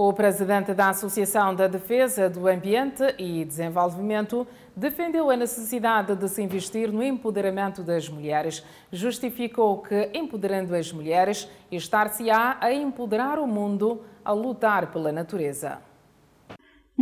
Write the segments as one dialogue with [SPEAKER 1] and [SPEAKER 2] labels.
[SPEAKER 1] O presidente da Associação da Defesa do Ambiente e Desenvolvimento defendeu a necessidade de se investir no empoderamento das mulheres. Justificou que, empoderando as mulheres, estar-se-á a empoderar o mundo a lutar pela natureza.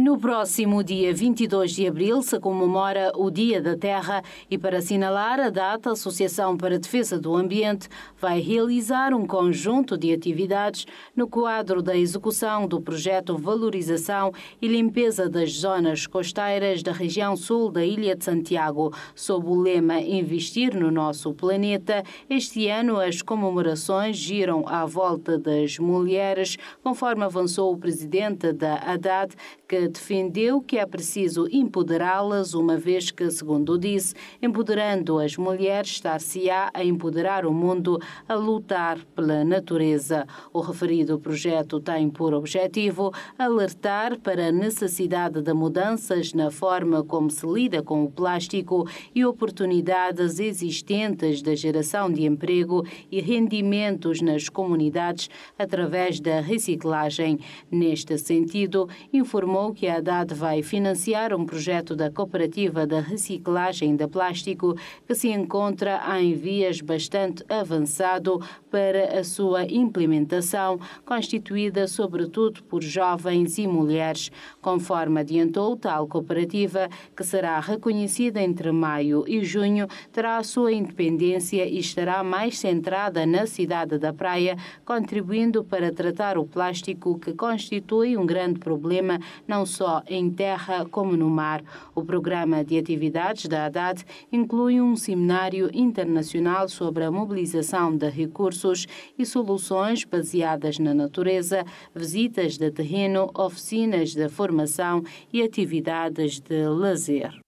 [SPEAKER 2] No próximo dia 22 de abril se comemora o Dia da Terra e, para assinalar a data, a Associação para a Defesa do Ambiente vai realizar um conjunto de atividades no quadro da execução do projeto Valorização e Limpeza das Zonas Costeiras da região sul da Ilha de Santiago. Sob o lema Investir no Nosso Planeta, este ano as comemorações giram à volta das mulheres, conforme avançou o presidente da ADAT, que defendeu que é preciso empoderá-las, uma vez que, segundo disse, empoderando as mulheres, estar-se-á a empoderar o mundo a lutar pela natureza. O referido projeto tem por objetivo alertar para a necessidade de mudanças na forma como se lida com o plástico e oportunidades existentes da geração de emprego e rendimentos nas comunidades através da reciclagem. Neste sentido, informou que que a DAD vai financiar um projeto da Cooperativa da Reciclagem de Plástico que se encontra em vias bastante avançado para a sua implementação, constituída sobretudo por jovens e mulheres. Conforme adiantou, tal cooperativa, que será reconhecida entre maio e junho, terá a sua independência e estará mais centrada na cidade da Praia, contribuindo para tratar o plástico que constitui um grande problema não só só em terra como no mar. O programa de atividades da ADAT inclui um seminário internacional sobre a mobilização de recursos e soluções baseadas na natureza, visitas de terreno, oficinas de formação e atividades de lazer.